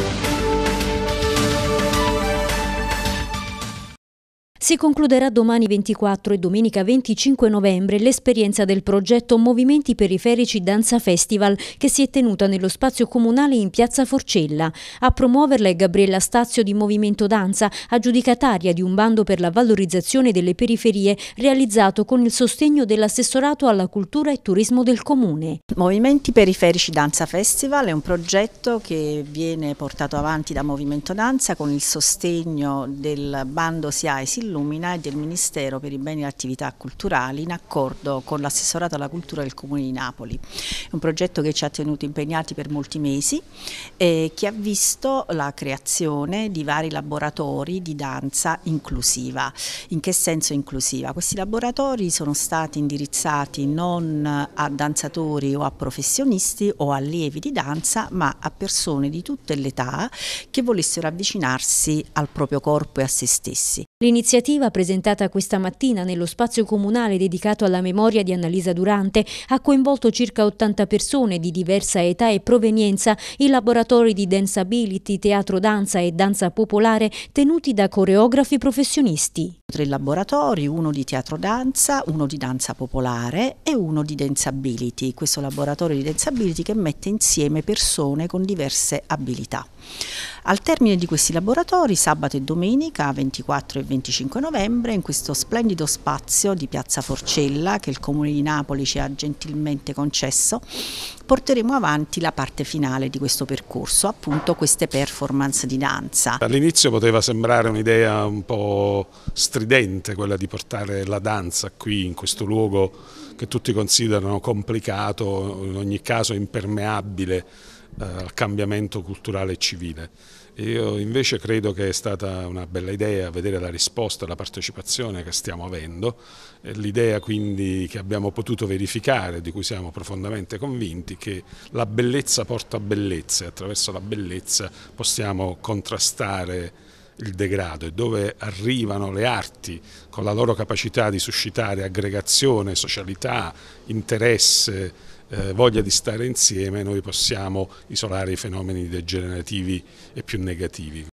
Thank you. Si concluderà domani 24 e domenica 25 novembre l'esperienza del progetto Movimenti Periferici Danza Festival che si è tenuta nello spazio comunale in piazza Forcella. A promuoverla è Gabriella Stazio di Movimento Danza, aggiudicataria di un bando per la valorizzazione delle periferie realizzato con il sostegno dell'assessorato alla cultura e turismo del comune. Movimenti Periferici Danza Festival è un progetto che viene portato avanti da Movimento Danza con il sostegno del bando SIAESIL Illumina e del Ministero per i beni e le attività culturali in accordo con l'assessorato alla cultura del Comune di Napoli. un progetto che ci ha tenuto impegnati per molti mesi e che ha visto la creazione di vari laboratori di danza inclusiva. In che senso inclusiva? Questi laboratori sono stati indirizzati non a danzatori o a professionisti o allievi di danza, ma a persone di tutte le età che volessero avvicinarsi al proprio corpo e a se stessi. L'iniziativa L'iniziativa presentata questa mattina nello spazio comunale dedicato alla memoria di Annalisa Durante ha coinvolto circa 80 persone di diversa età e provenienza in laboratori di dance ability, teatro danza e danza popolare tenuti da coreografi professionisti. Tre laboratori, uno di teatro danza, uno di danza popolare e uno di danceability, questo laboratorio di danceability che mette insieme persone con diverse abilità. Al termine di questi laboratori, sabato e domenica 24 e 25 novembre, in questo splendido spazio di Piazza Forcella che il Comune di Napoli ci ha gentilmente concesso, porteremo avanti la parte finale di questo percorso, appunto queste performance di danza. All'inizio poteva sembrare un'idea un po' strana, stridente quella di portare la danza qui in questo luogo che tutti considerano complicato, in ogni caso impermeabile eh, al cambiamento culturale e civile. Io invece credo che è stata una bella idea vedere la risposta, la partecipazione che stiamo avendo, l'idea quindi che abbiamo potuto verificare, di cui siamo profondamente convinti, che la bellezza porta bellezza e attraverso la bellezza possiamo contrastare il degrado e dove arrivano le arti con la loro capacità di suscitare aggregazione, socialità, interesse, eh, voglia di stare insieme, noi possiamo isolare i fenomeni degenerativi e più negativi.